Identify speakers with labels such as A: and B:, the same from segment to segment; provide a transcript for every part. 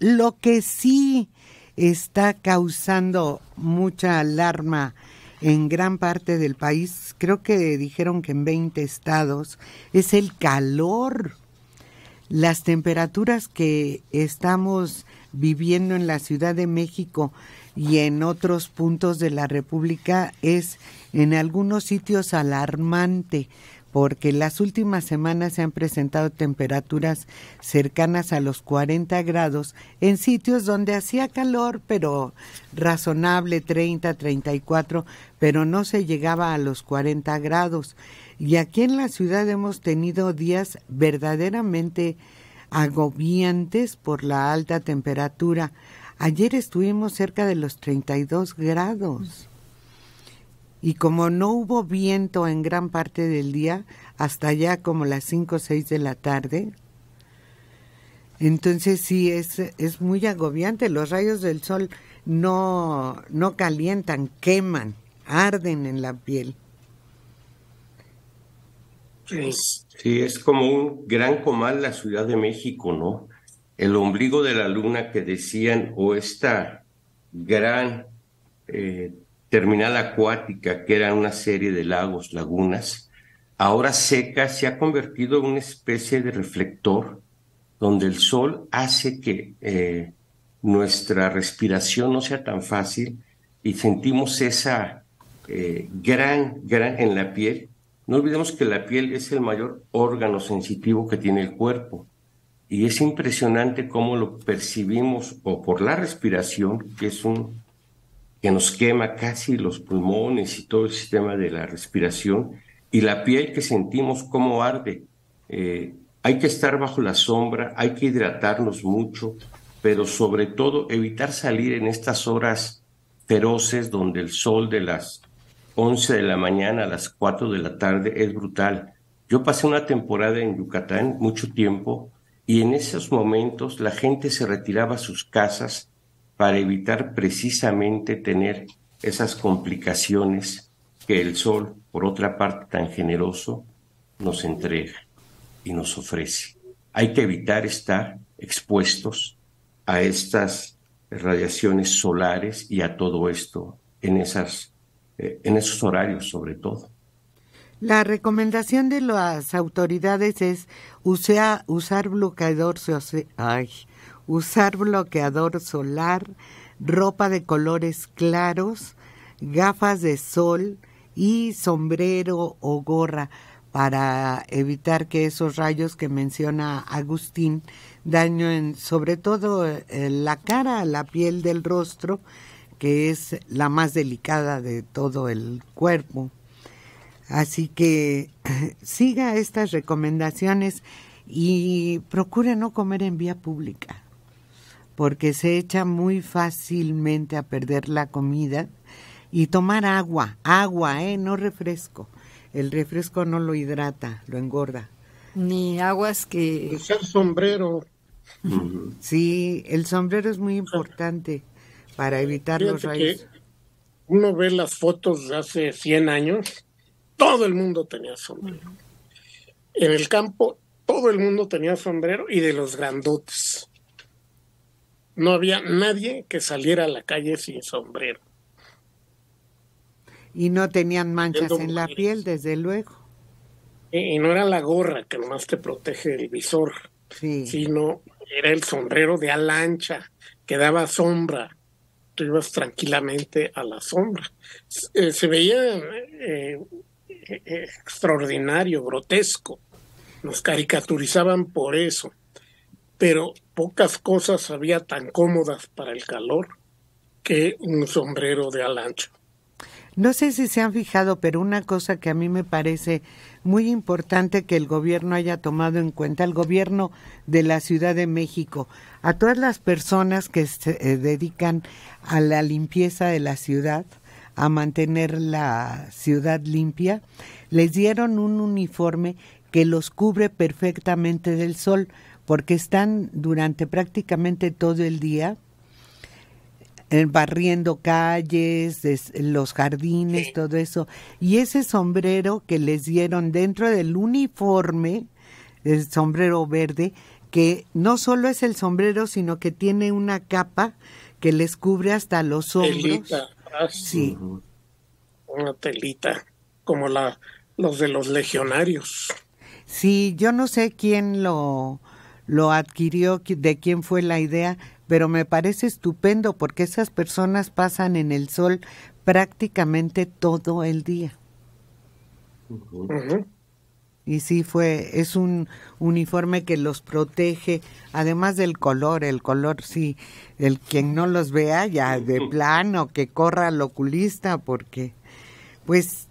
A: Lo que sí está causando mucha alarma en gran parte del país, creo que dijeron que en 20 estados, es el calor. Las temperaturas que estamos viviendo en la Ciudad de México y en otros puntos de la República es en algunos sitios alarmante porque las últimas semanas se han presentado temperaturas cercanas a los 40 grados en sitios donde hacía calor, pero razonable 30, 34, pero no se llegaba a los 40 grados. Y aquí en la ciudad hemos tenido días verdaderamente agobiantes por la alta temperatura. Ayer estuvimos cerca de los 32 grados y como no hubo viento en gran parte del día, hasta ya como las 5 o 6 de la tarde, entonces sí es, es muy agobiante. Los rayos del sol no, no calientan, queman, arden en la piel.
B: Sí, es como un gran comal la Ciudad de México, ¿no? El ombligo de la luna que decían, o esta gran eh, terminal acuática, que era una serie de lagos, lagunas, ahora seca, se ha convertido en una especie de reflector donde el sol hace que eh, nuestra respiración no sea tan fácil y sentimos esa eh, gran, gran en la piel. No olvidemos que la piel es el mayor órgano sensitivo que tiene el cuerpo. Y es impresionante cómo lo percibimos o por la respiración, que es un que nos quema casi los pulmones y todo el sistema de la respiración, y la piel que sentimos como arde. Eh, hay que estar bajo la sombra, hay que hidratarnos mucho, pero sobre todo evitar salir en estas horas feroces donde el sol de las 11 de la mañana a las 4 de la tarde es brutal. Yo pasé una temporada en Yucatán, mucho tiempo, y en esos momentos la gente se retiraba a sus casas para evitar precisamente tener esas complicaciones que el sol, por otra parte tan generoso, nos entrega y nos ofrece. Hay que evitar estar expuestos a estas radiaciones solares y a todo esto en, esas, eh, en esos horarios sobre todo.
A: La recomendación de las autoridades es usar bloqueador usar bloqueador solar, ropa de colores claros, gafas de sol y sombrero o gorra para evitar que esos rayos que menciona Agustín dañen sobre todo eh, la cara, la piel del rostro, que es la más delicada de todo el cuerpo. Así que siga estas recomendaciones y procure no comer en vía pública, porque se echa muy fácilmente a perder la comida y tomar agua, agua, ¿eh? no refresco. El refresco no lo hidrata, lo engorda.
C: Ni aguas que... Usar pues sombrero. Sí,
A: el sombrero es muy importante para evitar los rayos.
C: Uno ve las fotos de hace 100 años todo el mundo tenía sombrero. En el campo todo el mundo tenía sombrero y de los grandotes. No había nadie que saliera a la calle sin sombrero.
A: Y no tenían manchas en la piel, desde luego.
C: Y, no era la gorra que nomás te protege el visor, sino era el sombrero de ala ancha que daba sombra. Tú ibas tranquilamente a la sombra. Eh, se veía eh, extraordinario, grotesco. Nos caricaturizaban por eso. Pero pocas cosas había tan cómodas para el calor que un sombrero de ancho.
A: No sé si se han fijado, pero una cosa que a mí me parece muy importante que el gobierno haya tomado en cuenta, el gobierno de la Ciudad de México, a todas las personas que se eh, dedican a la limpieza de la ciudad, a mantener la ciudad limpia, les dieron un uniforme que los cubre perfectamente del sol, porque están durante prácticamente todo el día eh, barriendo calles, los jardines, todo eso. Y ese sombrero que les dieron dentro del uniforme, el sombrero verde, que no solo es el sombrero, sino que tiene una capa que les cubre hasta los hombros.
C: Ah, sí. Una telita, como la, los de los legionarios.
A: Sí, yo no sé quién lo, lo adquirió, de quién fue la idea, pero me parece estupendo porque esas personas pasan en el sol prácticamente todo el día y sí fue es un uniforme que los protege además del color el color sí el quien no los vea ya de plano que corra al oculista porque pues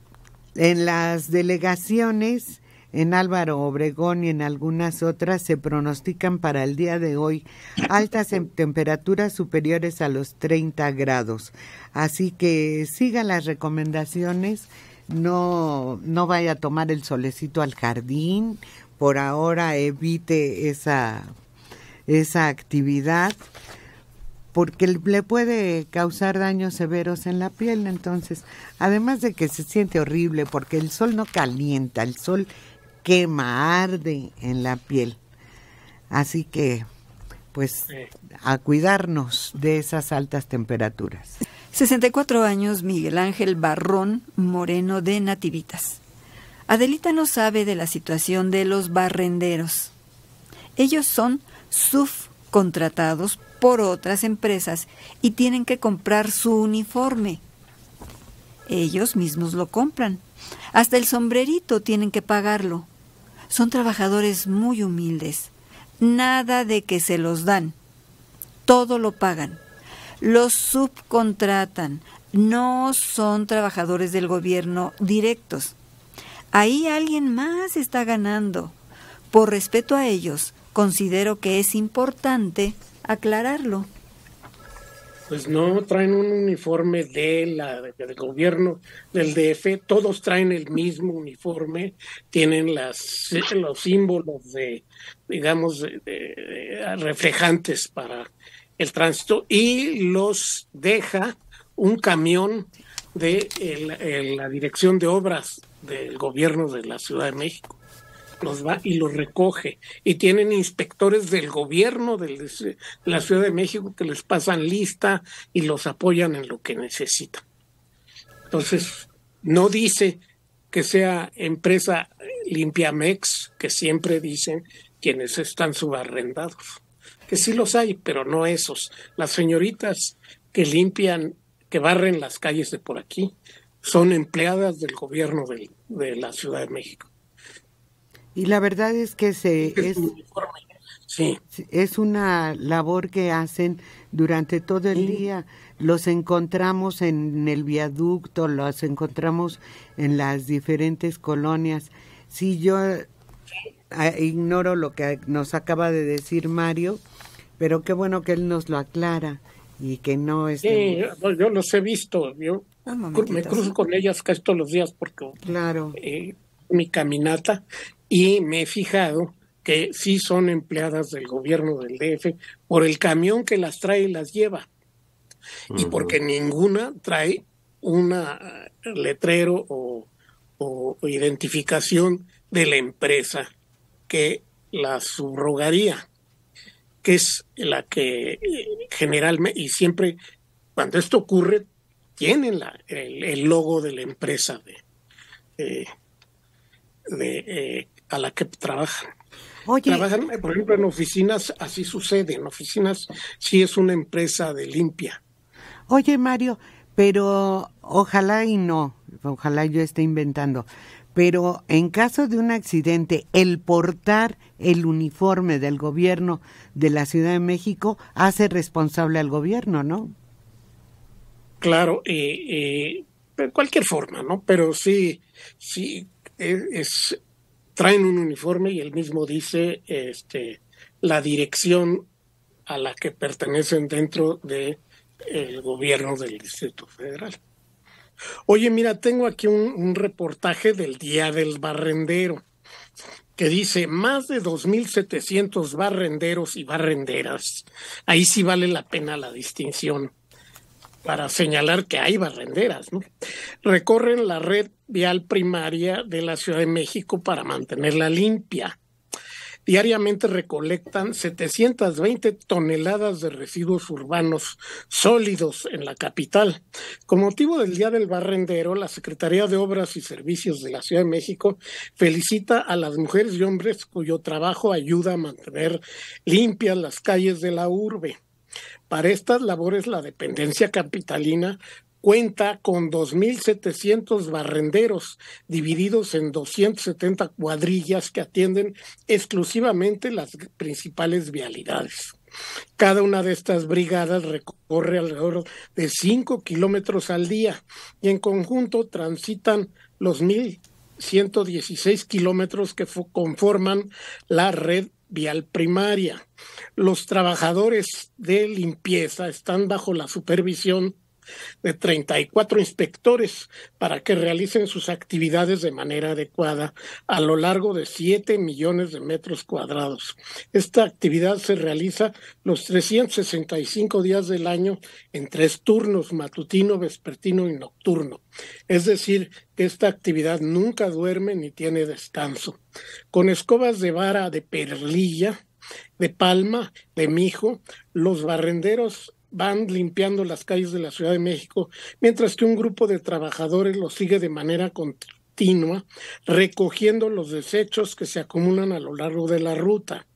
A: en las delegaciones en Álvaro Obregón y en algunas otras se pronostican para el día de hoy altas em, temperaturas superiores a los 30 grados. Así que siga las recomendaciones no, no vaya a tomar el solecito al jardín, por ahora evite esa, esa actividad porque le puede causar daños severos en la piel. Entonces, además de que se siente horrible, porque el sol no calienta, el sol quema, arde en la piel. Así que, pues, a cuidarnos de esas altas temperaturas. 64 años, Miguel Ángel Barrón Moreno de Nativitas. Adelita no sabe de la situación de los barrenderos. Ellos son subcontratados por otras empresas y tienen que comprar su uniforme. Ellos mismos lo compran. Hasta el sombrerito tienen que pagarlo. Son trabajadores muy humildes. Nada de que se los dan. Todo lo pagan los subcontratan, no son trabajadores del gobierno directos. Ahí alguien más está ganando. Por respeto a ellos, considero que es importante aclararlo.
C: Pues no, traen un uniforme de la, del gobierno del DF, todos traen el mismo uniforme, tienen las, los símbolos de, digamos, reflejantes para el tránsito y los deja un camión de la dirección de obras del gobierno de la Ciudad de México. Los va y los recoge. Y tienen inspectores del gobierno de la Ciudad de México que les pasan lista y los apoyan en lo que necesitan. Entonces, no dice que sea empresa Limpiamex, que siempre dicen quienes están subarrendados que sí los hay, pero no esos. Las señoritas que limpian, que barren las calles de por aquí, son empleadas del gobierno de, la Ciudad de México.
A: Y la verdad es que se, es, sí. es una labor que hacen durante todo el día. Los encontramos en el viaducto, los encontramos en las diferentes colonias. Sí, yo ignoro lo que nos acaba de decir Mario, pero qué bueno que él nos lo aclara y que no es... Sí,
C: yo, los he visto, yo me cruzo con ellas casi todos los días porque claro. Eh, mi caminata y me he fijado que sí son empleadas del gobierno del DF por el camión que las trae y las lleva y porque ninguna trae un eh, letrero o identificación de la empresa que la subrogaría, que es la que eh, generalmente, y siempre cuando esto ocurre, tienen la, el, logo de la empresa de, eh, de eh, a la que trabajan. Trabajan, por ejemplo, en oficinas, así sucede, en oficinas sí es una empresa de limpia. Oye, Mario, pero ojalá
A: y no, ojalá yo esté inventando, pero en caso de un accidente, el portar el uniforme del gobierno de la Ciudad de México hace responsable al gobierno, ¿no?
C: Claro, eh, eh, de cualquier forma, ¿no? Pero sí, sí, e, es, traen un uniforme y el mismo dice este, la dirección a la que pertenecen dentro del eh, gobierno del Distrito Federal. Oye, mira, tengo aquí un, reportaje del Día del Barrendero que dice más de 2.700 barrenderos y barrenderas. Ahí sí vale la pena la distinción para señalar que hay barrenderas, Recorren la red vial primaria de la Ciudad de México para mantenerla limpia diariamente recolectan 720 toneladas de residuos urbanos sólidos en la capital. Con motivo del Día del Barrendero, la Secretaría de Obras y Servicios de la Ciudad de México felicita a las mujeres y hombres cuyo trabajo ayuda a mantener limpias las calles de la urbe. Para estas labores, la dependencia capitalina cuenta con 2.700 barrenderos divididos en 270 cuadrillas que atienden exclusivamente las principales vialidades. Cada una de estas brigadas recorre alrededor de 5 kilómetros al día y en conjunto transitan los 1.116 kilómetros que conforman la red vial primaria. Los trabajadores de limpieza están bajo la supervisión de 34 inspectores para que realicen sus actividades de manera adecuada a lo largo de 7 millones de metros cuadrados. Esta actividad se realiza los 365 días del año en tres turnos, matutino, vespertino y nocturno. Es decir, esta actividad nunca duerme ni tiene descanso. Con escobas de vara de perlilla, de palma, de mijo, los barrenderos van limpiando las calles de la Ciudad de México, mientras que un grupo de trabajadores lo sigue de manera continua, recogiendo los desechos que se acumulan a lo largo de la ruta,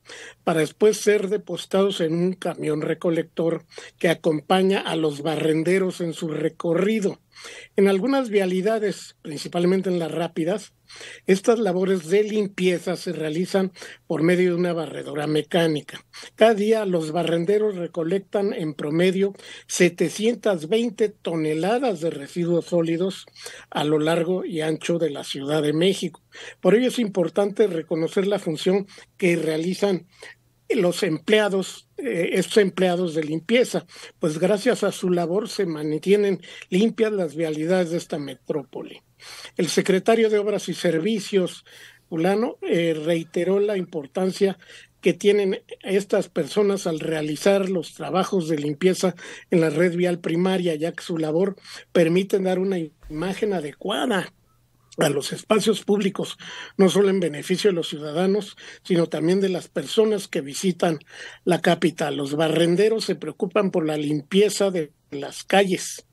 C: para después ser depositados en un camión recolector que acompaña a los barrenderos en su recorrido. En algunas vialidades, principalmente en las rápidas, estas labores de limpieza se realizan por medio de una barredora mecánica. Cada día los barrenderos recolectan en promedio 720 toneladas de residuos sólidos a lo largo y ancho de la Ciudad de México. Por ello es importante reconocer la función que realizan los empleados, eh, estos empleados de limpieza, pues gracias a su labor se mantienen limpias las vialidades de esta metrópoli. El secretario de Obras y Servicios, Ulano, eh, reiteró la importancia que tienen estas personas al realizar los trabajos de limpieza en la red vial primaria, ya que su labor permite dar una imagen adecuada a los espacios públicos, no solo en beneficio de los ciudadanos, sino también de las personas que visitan la capital. Los barrenderos se preocupan por la limpieza de las calles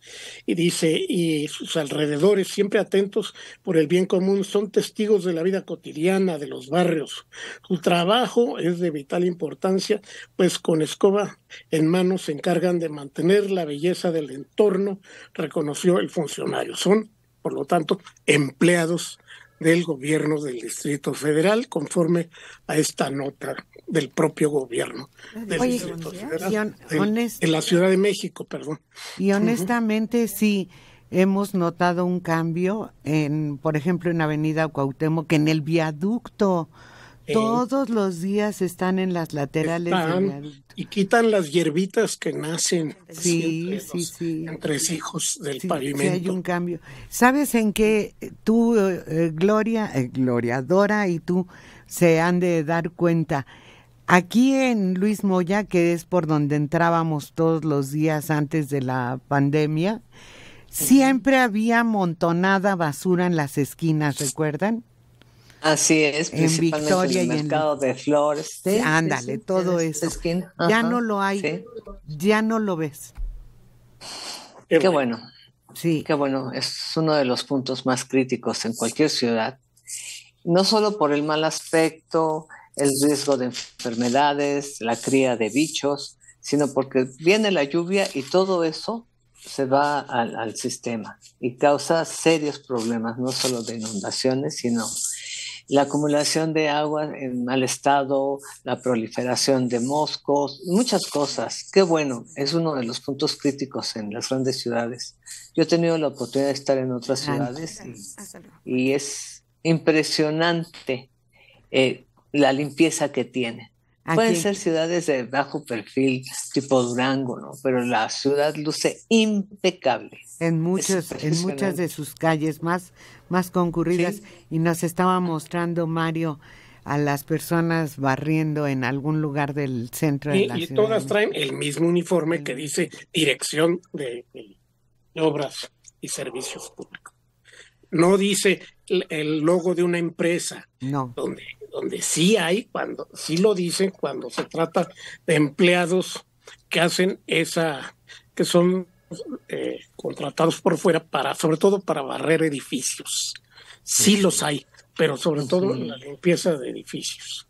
C: y dice y sus alrededores siempre atentos por el bien común son testigos de la vida cotidiana de los barrios su trabajo es de vital importancia pues con escoba en mano se encargan de mantener la belleza del entorno reconoció el funcionario son por lo tanto, empleados del gobierno del Distrito Federal, conforme a esta nota del propio gobierno del Distrito Federal. En, la Ciudad de México, perdón.
A: Y honestamente, sí. Hemos notado un cambio en, por ejemplo, en Avenida Cuauhtémoc, que en el viaducto,
C: eh, todos
A: los días están en las laterales
C: y quitan las hierbitas que nacen sí, sí. hijos del pavimento. Sí, hay un
A: cambio. ¿Sabes en qué tú, eh, eh, Gloria, gloriadora Dora y tú se han de dar cuenta? Aquí en Luis Moya, que es por donde entrábamos todos los días antes de la pandemia, siempre había amontonada basura en las esquinas, ¿recuerdan? Así es, en en el mercado de flores. ándale, todo eso. Ya no lo hay, ya no lo ves. Qué, bueno. Sí. Qué bueno, es uno de los puntos más críticos en cualquier ciudad, no solo por el mal aspecto, el riesgo de enfermedades, la cría de bichos, sino porque viene la lluvia y todo eso se va al, al sistema y causa serios problemas, no solo de inundaciones, sino la acumulación de agua en mal estado, la proliferación de moscos, muchas cosas. Qué bueno, es uno de los puntos críticos en las grandes ciudades. Yo he tenido la oportunidad de estar en otras ciudades y, es impresionante eh, la limpieza que tiene. Pueden ser ciudades de bajo perfil, tipo Durango, ¿no? Pero la ciudad luce impecable. En muchas, en muchas de sus calles más, más concurridas. Y nos estaba mostrando Mario a las personas barriendo en algún lugar del centro de la ciudad. Y todas
C: traen el mismo uniforme que dice Dirección de, Obras y Servicios Públicos. No dice el, logo de una empresa. No donde sí hay, cuando sí lo dicen cuando se trata de empleados que hacen esa, que son eh, contratados por fuera para, sobre todo para
B: barrer edificios. Sí los hay, pero sobre todo en la limpieza de edificios.